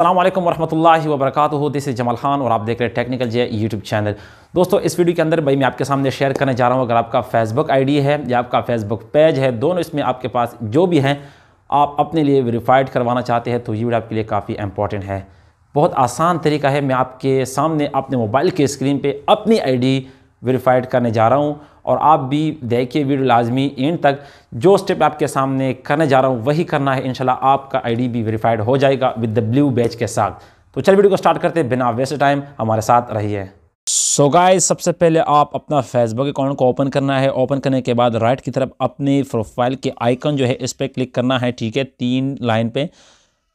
अल्लाम वरहमल वरक दिस इज़ जमाल खान और आप देख रहे हैं टेक्निकल जे यूट्यूब चैनल दोस्तों इस वीडियो के अंदर भाई मैं आपके सामने शेयर करने जा रहा हूँ अगर आपका फेसबुक आईडी है या आपका फेसबुक पेज है दोनों इसमें आपके पास जो भी हैं आप अपने लिए वेरीफाइड करवाना चाहते हैं तो ये वीडियो आपके लिए काफ़ी इंपॉर्टेंट है बहुत आसान तरीका है मैं आपके सामने अपने मोबाइल के स्क्रीन पर अपनी आई वेरीफाइड करने जा रहा हूँ और आप भी देखिए वीडियो लाजमी एंड तक जो स्टेप आपके सामने करने जा रहा हूँ वही करना है इनशाला आपका आईडी भी वेरीफाइड हो जाएगा विद द ब्लू बैच के साथ तो चल वीडियो को स्टार्ट करते हैं बिना वेस्ट टाइम हमारे साथ रहिए सो so गाइस सबसे पहले आप अपना फेसबुक अकाउंट को ओपन करना है ओपन करने के बाद राइट की तरफ अपने प्रोफाइल के आइकन जो है इस पर क्लिक करना है ठीक है तीन लाइन पे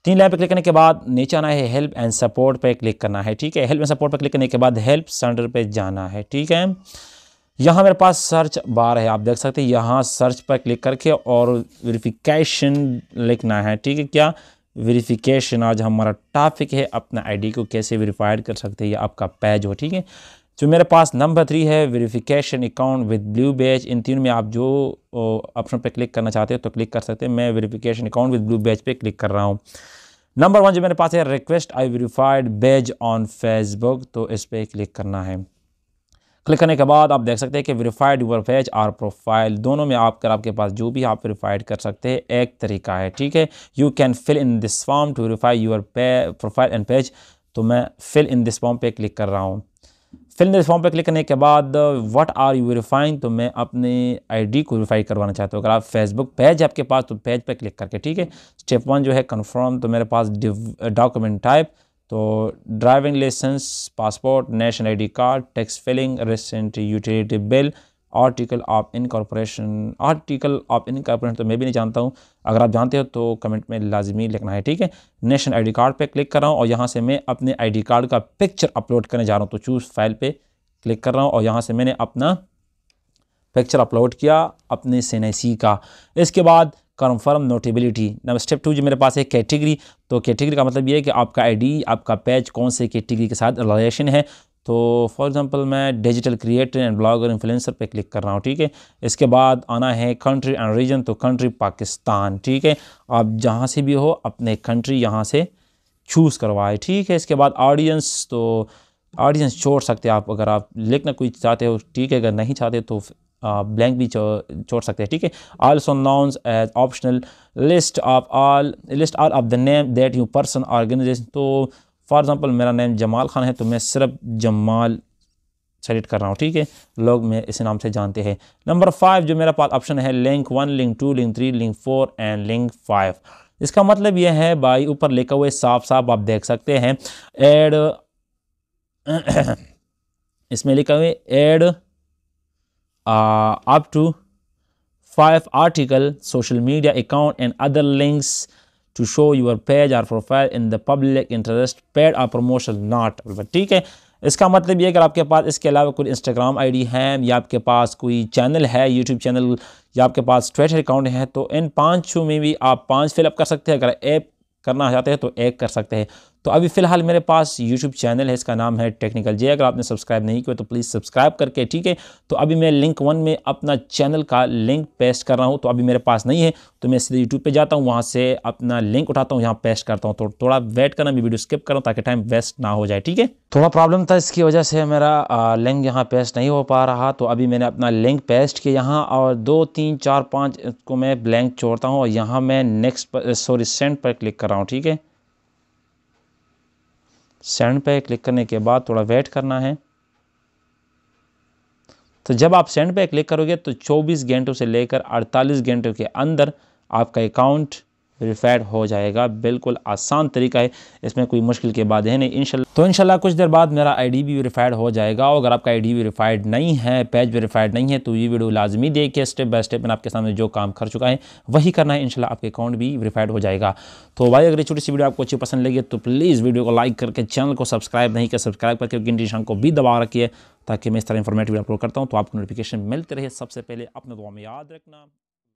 तीन लाइन पर क्लिक करने के बाद नीचे आना है हेल्प एंड सपोर्ट पर क्लिक करना है ठीक है हेल्प एंड सपोर्ट पर क्लिक करने के बाद हेल्प सेंटर पर जाना है ठीक है यहाँ मेरे पास सर्च बार है आप देख सकते हैं यहाँ सर्च पर क्लिक करके और वेरिफिकेशन लिखना है ठीक है क्या वेरिफिकेशन आज हमारा टॉपिक है अपना आईडी को कैसे वेरीफाइड कर सकते हैं या आपका पेज हो ठीक है जो मेरे पास नंबर थ्री है verification account with blue badge इन तीनों में आप जो ऑप्शन पे क्लिक करना चाहते हो तो क्लिक कर सकते हैं मैं verification account with blue badge पे क्लिक कर रहा हूँ नंबर वन जो मेरे पास है request I verified badge on Facebook तो इस पर क्लिक करना है क्लिक करने के बाद आप देख सकते हैं कि वेरीफाइड यूर पेज और प्रोफाइल दोनों में आप कर आपके पास जो भी आप वेरीफाइड कर सकते हैं एक तरीका है ठीक है you can fill in this form to verify your profile and page तो मैं फिल इन दिस फॉर्म पे क्लिक कर रहा हूँ फिल फॉर्म पर क्लिक करने के बाद व्हाट आर यू वेरीफाइंग तो मैं अपने आईडी को वेरीफाई करवाना चाहता हूँ अगर आप फेसबुक पेज आपके पास तो पेज पर पे क्लिक करके ठीक है स्टेप वन जो है कन्फर्म तो मेरे पास डॉक्यूमेंट टाइप तो driving licence passport national ID card tax filing recent utility bill article of incorporation article of incorporation तो मैं भी नहीं जानता हूँ अगर आप जानते हो तो कमेंट में लाजमी लिखना है ठीक है नेशनल आईडी कार्ड पे क्लिक कर रहा हूँ और यहाँ से मैं अपने आईडी कार्ड का पिक्चर अपलोड करने जा रहा हूँ तो चूज़ फाइल पे क्लिक कर रहा हूँ और यहाँ से मैंने अपना पिक्चर अपलोड किया अपने सी का इसके बाद confirm notability number step two जो मेरे पास है कैटेगरी तो कैटेगरी का मतलब ये है कि आपका आईडी आपका पैच कौन से कैटेगरी के साथ रिलेशन है तो फॉर एग्ज़ाम्पल मैं digital creator and blogger influencer पे क्लिक कर रहा हूँ ठीक है इसके बाद आना है कंट्री एंड रीजन तो कंट्री पाकिस्तान ठीक है आप जहाँ से भी हो अपने कंट्री यहाँ से चूज़ करवाए ठीक है इसके बाद ऑडियंस तो ऑडियंस छोड़ सकते हैं आप अगर आप लिखना कोई चाहते हो ठीक है अगर नहीं चाहते तो ब्लैंक भी छोड़ सकते हैं ठीक है also known as optional list of all list all of the name that you person organization तो फॉर एग्ज़ाम्पल मेरा नेम जमाल खान है तो मैं सिर्फ जमाल सेलेक्ट कर रहा हूँ ठीक है लोग मैं इस नाम से जानते हैं नंबर फाइव जो मेरा पास ऑप्शन है link one link two link three link four and link five इसका मतलब यह है भाई ऊपर लिखा हुआ साफ साफ आप देख सकते हैं एड इसमें लिखा हुआ add up to five article social media account and other links to show your page or profile in the public interest paid or promotion not ठीक है इसका मतलब ये कि आपके पास इसके अलावा कोई इंस्टाग्राम आईडी है या आपके पास कोई चैनल है यूट्यूब चैनल या आपके पास ट्विटर अकाउंट है तो इन पाँच में भी आप पाँच फिलअप कर सकते हैं अगर ऐप करना चाहते हैं तो एक कर सकते हैं तो अभी फ़िलहाल मेरे पास यूट्यूब चैनल है इसका नाम है टेक्निकल जे अगर आपने सब्सक्राइब नहीं किया तो प्लीज़ सब्सक्राइब करके ठीक है तो अभी मैं लिंक वन में अपना चैनल का लिंक पेस्ट कर रहा हूँ तो अभी मेरे पास नहीं है तो मैं सीधे यूट्यूब पर जाता हूँ वहाँ से अपना लिंक उठाता हूँ यहाँ पेस्ट करता हूँ तो थोड़ा वेट करना मैं वीडियो स्किप करूँ ताकि टाइम वेस्ट ना हो जाए ठीक है थोड़ा प्रॉब्लम था इसकी वजह से मेरा लिंक यहाँ पेस्ट नहीं हो पा रहा तो अभी मैंने अपना लिंक पेस्ट किया यहाँ और दो तीन चार पाँच को मैं ब्लैंक छोड़ता हूँ और यहाँ मैं नेक्स्ट पर सॉरी सेंड पर क्लिक कर रहा हूँ ठीक है सेंड पे क्लिक करने के बाद थोड़ा वेट करना है तो जब आप सेंड पे क्लिक करोगे तो 24 घंटों से लेकर 48 घंटों के अंदर आपका अकाउंट वेरीफाइड हो जाएगा बिल्कुल आसान तरीका है इसमें कोई मुश्किल की बात है नहीं इन तो इनशाला कुछ देर बाद मेरा आईडी भी वेरीफाइड हो जाएगा और अगर आपका आईडी वेरीफाइड नहीं है पेज वेरीफाइड नहीं है तो ये वीडियो लाजमी देखिए स्टेप बाय स्टेप मैंने आपके सामने जो काम कर चुका है वही करना है इनशाला आपके अकाउंट भी वेरीफाइड हो जाएगा तो भाई अगर छोटी सी वीडियो आपको अच्छी पसंद लगी तो प्लीज़ वीडियो को लाइक करके चैनल को सब्सक्राइब नहीं कर सब्सक्राइब करके घंटी शाम को भी दबा रखिए ताकि मैं इस तरह इन्फॉर्मेटिव अपलोड करता हूँ तो आपको नोटिफिकेशन मिलते रहे सबसे पहले अपने दुआ में याद रखना